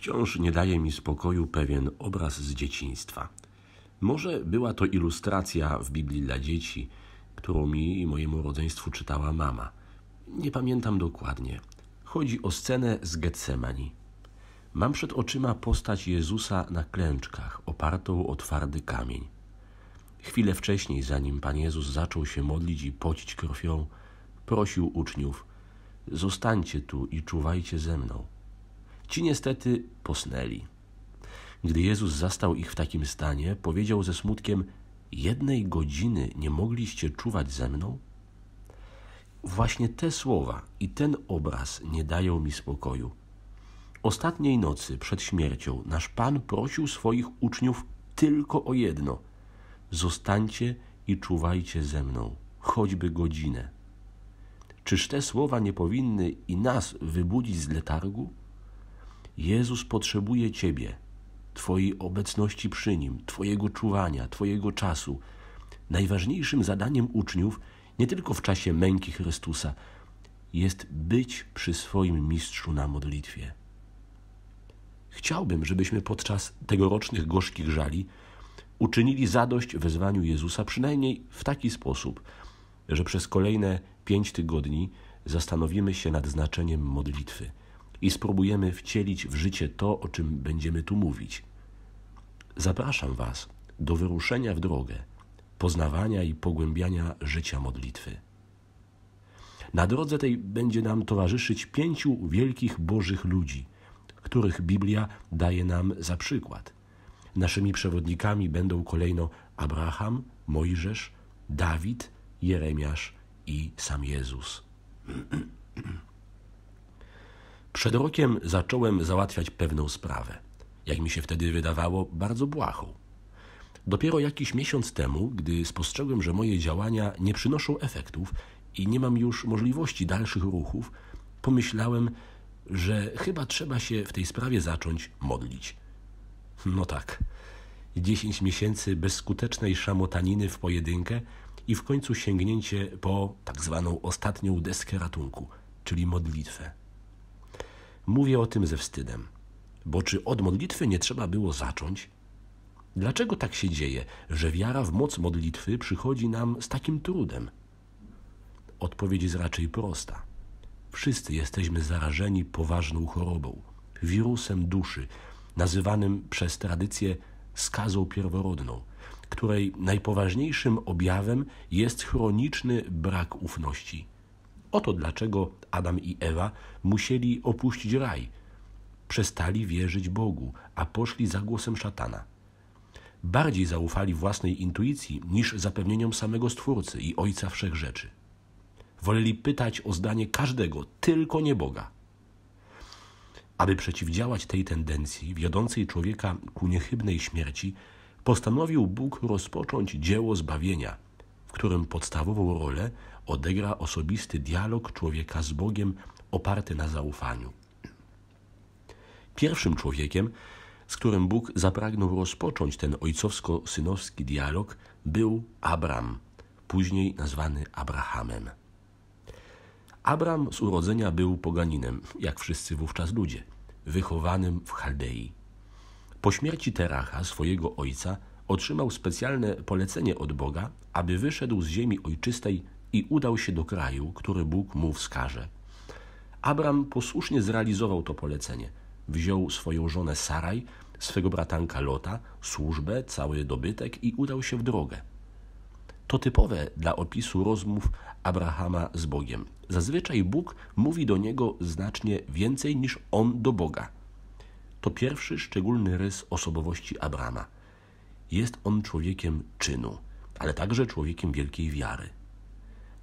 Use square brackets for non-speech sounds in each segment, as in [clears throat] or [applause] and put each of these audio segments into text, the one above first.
Wciąż nie daje mi spokoju pewien obraz z dzieciństwa. Może była to ilustracja w Biblii dla dzieci, którą mi i mojemu rodzeństwu czytała mama. Nie pamiętam dokładnie. Chodzi o scenę z Getsemani. Mam przed oczyma postać Jezusa na klęczkach, opartą o twardy kamień. Chwilę wcześniej, zanim Pan Jezus zaczął się modlić i pocić krwią, prosił uczniów: Zostańcie tu i czuwajcie ze mną. Ci niestety posnęli. Gdy Jezus zastał ich w takim stanie, powiedział ze smutkiem: Jednej godziny nie mogliście czuwać ze mną? Właśnie te słowa i ten obraz nie dają mi spokoju. Ostatniej nocy przed śmiercią nasz Pan prosił swoich uczniów tylko o jedno: zostańcie i czuwajcie ze mną, choćby godzinę. Czyż te słowa nie powinny i nas wybudzić z letargu? Jezus potrzebuje Ciebie, Twojej obecności przy Nim, Twojego czuwania, Twojego czasu. Najważniejszym zadaniem uczniów, nie tylko w czasie męki Chrystusa, jest być przy swoim mistrzu na modlitwie. Chciałbym, żebyśmy podczas tegorocznych gorzkich żali uczynili zadość wezwaniu Jezusa przynajmniej w taki sposób, że przez kolejne pięć tygodni zastanowimy się nad znaczeniem modlitwy i spróbujemy wcielić w życie to, o czym będziemy tu mówić. Zapraszam Was do wyruszenia w drogę, poznawania i pogłębiania życia modlitwy. Na drodze tej będzie nam towarzyszyć pięciu wielkich Bożych ludzi, których Biblia daje nam za przykład. Naszymi przewodnikami będą kolejno Abraham, Mojżesz, Dawid, Jeremiasz i sam Jezus. [clears throat] Przed rokiem zacząłem załatwiać pewną sprawę, jak mi się wtedy wydawało, bardzo błahą. Dopiero jakiś miesiąc temu, gdy spostrzegłem, że moje działania nie przynoszą efektów i nie mam już możliwości dalszych ruchów, pomyślałem, że chyba trzeba się w tej sprawie zacząć modlić. No tak, dziesięć miesięcy bezskutecznej szamotaniny w pojedynkę i w końcu sięgnięcie po tak zwaną ostatnią deskę ratunku, czyli modlitwę. Mówię o tym ze wstydem, bo czy od modlitwy nie trzeba było zacząć? Dlaczego tak się dzieje, że wiara w moc modlitwy przychodzi nam z takim trudem? Odpowiedź jest raczej prosta. Wszyscy jesteśmy zarażeni poważną chorobą, wirusem duszy, nazywanym przez tradycję skazą pierworodną, której najpoważniejszym objawem jest chroniczny brak ufności. Oto dlaczego Adam i Ewa musieli opuścić raj. Przestali wierzyć Bogu, a poszli za głosem szatana. Bardziej zaufali własnej intuicji niż zapewnieniom samego Stwórcy i Ojca Wszechrzeczy. Rzeczy. Woleli pytać o zdanie każdego, tylko nie Boga. Aby przeciwdziałać tej tendencji wiodącej człowieka ku niechybnej śmierci, postanowił Bóg rozpocząć dzieło zbawienia, w którym podstawową rolę odegra osobisty dialog człowieka z Bogiem oparty na zaufaniu. Pierwszym człowiekiem, z którym Bóg zapragnął rozpocząć ten ojcowsko-synowski dialog, był Abram, później nazwany Abrahamem. Abram z urodzenia był poganinem, jak wszyscy wówczas ludzie, wychowanym w Chaldei. Po śmierci Teracha, swojego ojca, otrzymał specjalne polecenie od Boga, aby wyszedł z ziemi ojczystej i udał się do kraju, który Bóg mu wskaże. Abram posłusznie zrealizował to polecenie. Wziął swoją żonę Saraj, swego bratanka Lota, służbę, cały dobytek i udał się w drogę. To typowe dla opisu rozmów Abrahama z Bogiem. Zazwyczaj Bóg mówi do niego znacznie więcej niż on do Boga. To pierwszy szczególny rys osobowości Abrama. Jest on człowiekiem czynu, ale także człowiekiem wielkiej wiary.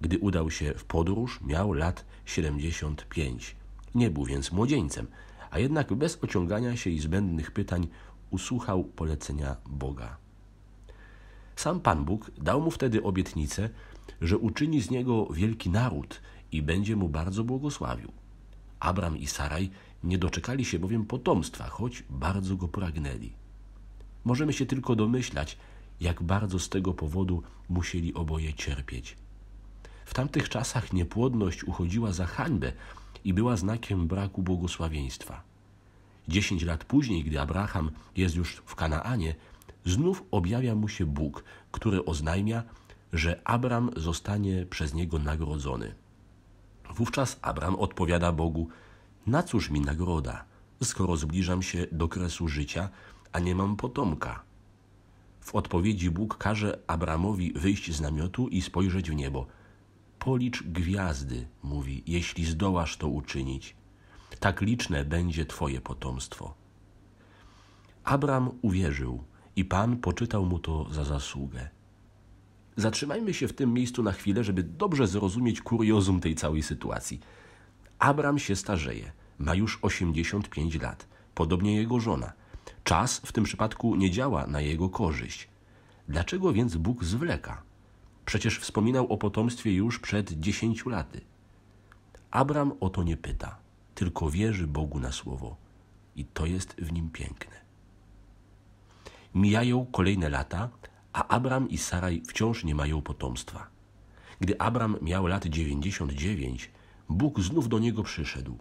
Gdy udał się w podróż, miał lat 75. Nie był więc młodzieńcem, a jednak bez ociągania się i zbędnych pytań usłuchał polecenia Boga. Sam Pan Bóg dał mu wtedy obietnicę, że uczyni z niego wielki naród i będzie mu bardzo błogosławił. Abram i Saraj nie doczekali się bowiem potomstwa, choć bardzo go pragnęli. Możemy się tylko domyślać, jak bardzo z tego powodu musieli oboje cierpieć. W tamtych czasach niepłodność uchodziła za hańbę i była znakiem braku błogosławieństwa. Dziesięć lat później, gdy Abraham jest już w Kanaanie, znów objawia mu się Bóg, który oznajmia, że Abram zostanie przez niego nagrodzony. Wówczas Abram odpowiada Bogu: Na cóż mi nagroda, skoro zbliżam się do kresu życia, a nie mam potomka? W odpowiedzi Bóg każe Abramowi wyjść z namiotu i spojrzeć w niebo. Policz gwiazdy, mówi, jeśli zdołasz to uczynić. Tak liczne będzie Twoje potomstwo. Abram uwierzył i Pan poczytał mu to za zasługę. Zatrzymajmy się w tym miejscu na chwilę, żeby dobrze zrozumieć kuriozum tej całej sytuacji. Abram się starzeje, ma już 85 lat, podobnie jego żona. Czas w tym przypadku nie działa na jego korzyść. Dlaczego więc Bóg zwleka? Przecież wspominał o potomstwie już przed dziesięciu laty. Abram o to nie pyta, tylko wierzy Bogu na słowo i to jest w nim piękne. Mijają kolejne lata, a Abram i Saraj wciąż nie mają potomstwa. Gdy Abram miał lat 99, Bóg znów do niego przyszedł.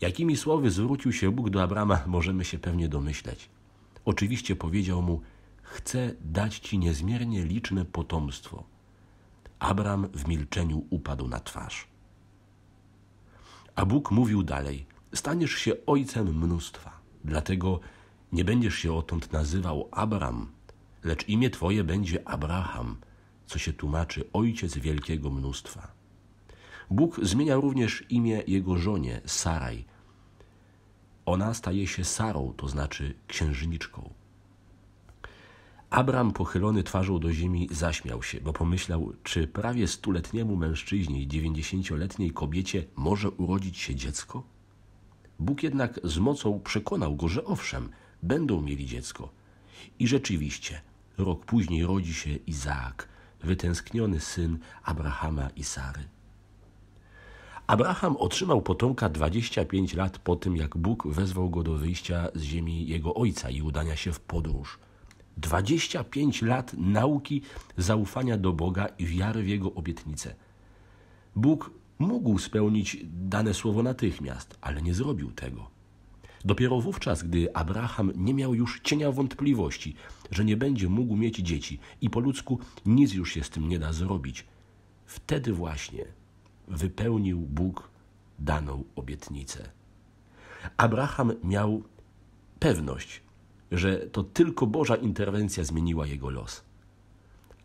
Jakimi słowy zwrócił się Bóg do Abrama, możemy się pewnie domyśleć. Oczywiście powiedział mu: Chcę dać ci niezmiernie liczne potomstwo. Abram w milczeniu upadł na twarz. A Bóg mówił dalej: Staniesz się ojcem mnóstwa, dlatego nie będziesz się odtąd nazywał Abram, lecz imię twoje będzie Abraham, co się tłumaczy ojciec wielkiego mnóstwa. Bóg zmienia również imię jego żonie, Saraj. Ona staje się Sarą, to znaczy księżniczką. Abram, pochylony twarzą do ziemi, zaśmiał się, bo pomyślał, czy prawie stuletniemu mężczyźnie i dziewięćdziesięcioletniej kobiecie może urodzić się dziecko? Bóg jednak z mocą przekonał go, że owszem, będą mieli dziecko. I rzeczywiście, rok później rodzi się Izaak, wytęskniony syn Abrahama i Sary. Abraham otrzymał potomka 25 lat po tym, jak Bóg wezwał go do wyjścia z ziemi jego ojca i udania się w podróż – 25 lat nauki zaufania do Boga i wiary w Jego obietnice. Bóg mógł spełnić dane słowo natychmiast, ale nie zrobił tego. Dopiero wówczas, gdy Abraham nie miał już cienia wątpliwości, że nie będzie mógł mieć dzieci i po ludzku nic już się z tym nie da zrobić, wtedy właśnie wypełnił Bóg daną obietnicę. Abraham miał pewność, że to tylko Boża interwencja zmieniła jego los.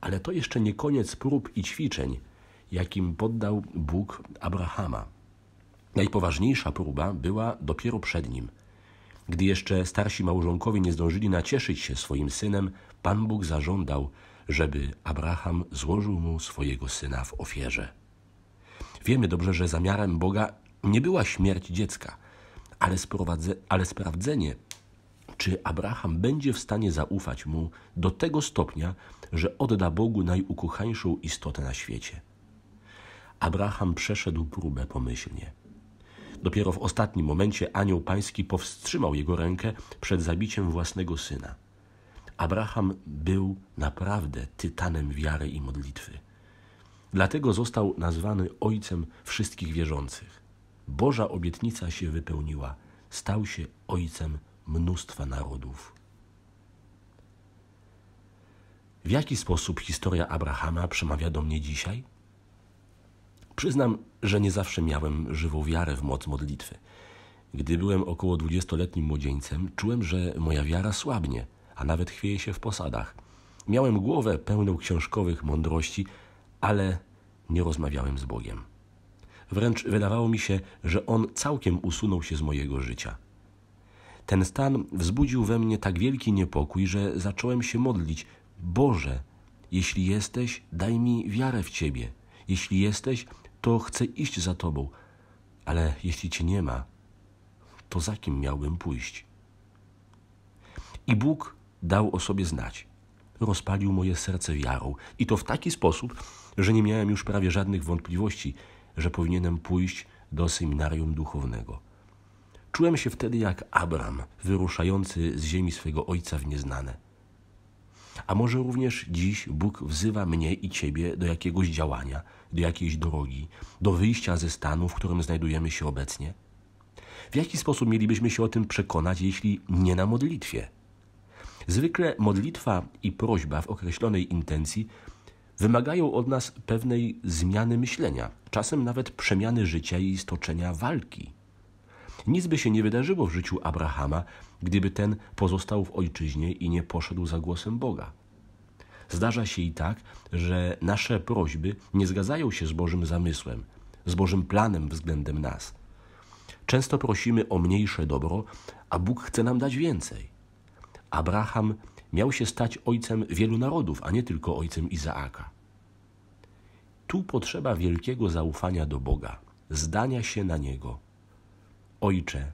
Ale to jeszcze nie koniec prób i ćwiczeń, jakim poddał Bóg Abrahama. Najpoważniejsza próba była dopiero przed nim. Gdy jeszcze starsi małżonkowie nie zdążyli nacieszyć się swoim synem, Pan Bóg zażądał, żeby Abraham złożył mu swojego syna w ofierze. Wiemy dobrze, że zamiarem Boga nie była śmierć dziecka, ale, ale sprawdzenie czy Abraham będzie w stanie zaufać mu do tego stopnia, że odda Bogu najukochańszą istotę na świecie. Abraham przeszedł próbę pomyślnie. Dopiero w ostatnim momencie anioł pański powstrzymał jego rękę przed zabiciem własnego syna. Abraham był naprawdę tytanem wiary i modlitwy. Dlatego został nazwany ojcem wszystkich wierzących. Boża obietnica się wypełniła. Stał się ojcem mnóstwa narodów. W jaki sposób historia Abrahama przemawia do mnie dzisiaj? Przyznam, że nie zawsze miałem żywą wiarę w moc modlitwy. Gdy byłem około dwudziestoletnim młodzieńcem, czułem, że moja wiara słabnie, a nawet chwieje się w posadach. Miałem głowę pełną książkowych mądrości, ale nie rozmawiałem z Bogiem. Wręcz wydawało mi się, że On całkiem usunął się z mojego życia. Ten stan wzbudził we mnie tak wielki niepokój, że zacząłem się modlić: Boże, jeśli jesteś, daj mi wiarę w Ciebie. Jeśli jesteś, to chcę iść za Tobą. Ale jeśli Cię nie ma, to za kim miałbym pójść? I Bóg dał o sobie znać. Rozpalił moje serce wiarą i to w taki sposób, że nie miałem już prawie żadnych wątpliwości, że powinienem pójść do seminarium duchownego. Czułem się wtedy jak Abram, wyruszający z ziemi swego ojca w nieznane. A może również dziś Bóg wzywa mnie i ciebie do jakiegoś działania, do jakiejś drogi, do wyjścia ze stanu, w którym znajdujemy się obecnie? W jaki sposób mielibyśmy się o tym przekonać, jeśli nie na modlitwie? Zwykle modlitwa i prośba w określonej intencji wymagają od nas pewnej zmiany myślenia, czasem nawet przemiany życia i stoczenia walki. Nic by się nie wydarzyło w życiu Abrahama, gdyby ten pozostał w ojczyźnie i nie poszedł za głosem Boga. Zdarza się i tak, że nasze prośby nie zgadzają się z Bożym zamysłem, z Bożym planem względem nas. Często prosimy o mniejsze dobro, a Bóg chce nam dać więcej. Abraham miał się stać ojcem wielu narodów, a nie tylko ojcem Izaaka. Tu potrzeba wielkiego zaufania do Boga, zdania się na Niego, Ojcze,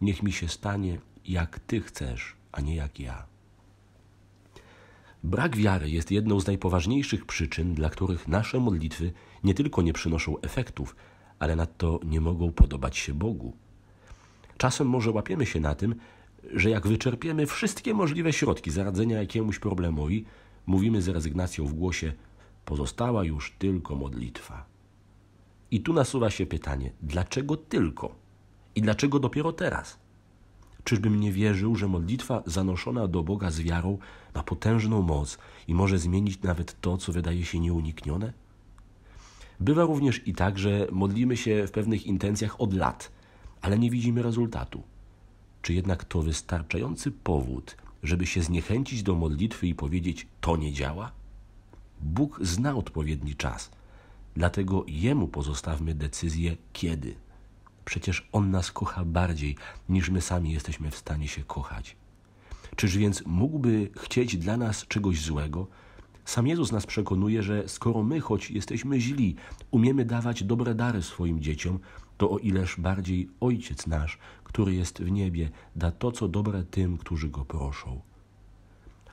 niech mi się stanie, jak Ty chcesz, a nie jak ja. Brak wiary jest jedną z najpoważniejszych przyczyn, dla których nasze modlitwy nie tylko nie przynoszą efektów, ale nadto nie mogą podobać się Bogu. Czasem może łapiemy się na tym, że jak wyczerpiemy wszystkie możliwe środki zaradzenia jakiemuś problemowi, mówimy z rezygnacją w głosie: Pozostała już tylko modlitwa. I tu nasuwa się pytanie: dlaczego tylko? I dlaczego dopiero teraz? Czyżbym nie wierzył, że modlitwa zanoszona do Boga z wiarą ma potężną moc i może zmienić nawet to, co wydaje się nieuniknione? Bywa również i tak, że modlimy się w pewnych intencjach od lat, ale nie widzimy rezultatu. Czy jednak to wystarczający powód, żeby się zniechęcić do modlitwy i powiedzieć: To nie działa? Bóg zna odpowiedni czas, dlatego Jemu pozostawmy decyzję kiedy Przecież On nas kocha bardziej, niż my sami jesteśmy w stanie się kochać. Czyż więc mógłby chcieć dla nas czegoś złego? Sam Jezus nas przekonuje, że skoro my, choć jesteśmy źli, umiemy dawać dobre dary swoim dzieciom, to o ileż bardziej Ojciec nasz, który jest w niebie, da to, co dobre tym, którzy go proszą.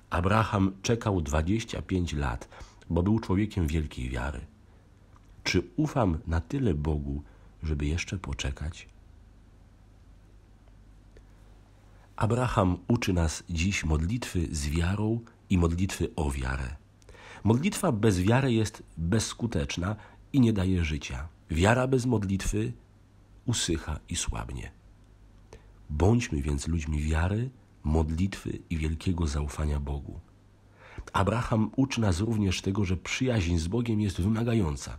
Abraham czekał 25 lat, bo był człowiekiem wielkiej wiary. Czy ufam na tyle Bogu, żeby jeszcze poczekać? Abraham uczy nas dziś modlitwy z wiarą i modlitwy o wiarę. Modlitwa bez wiary jest bezskuteczna i nie daje życia. Wiara bez modlitwy usycha i słabnie. Bądźmy więc ludźmi wiary, modlitwy i wielkiego zaufania Bogu. Abraham uczy nas również tego, że przyjaźń z Bogiem jest wymagająca.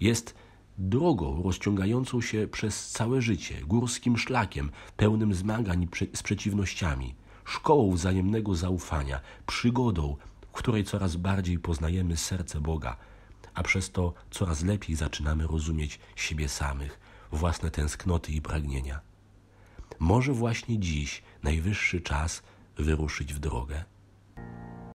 Jest drogą rozciągającą się przez całe życie, górskim szlakiem, pełnym zmagań z przeciwnościami, szkołą wzajemnego zaufania, przygodą, w której coraz bardziej poznajemy serce Boga, a przez to coraz lepiej zaczynamy rozumieć siebie samych, własne tęsknoty i pragnienia. Może właśnie dziś najwyższy czas wyruszyć w drogę?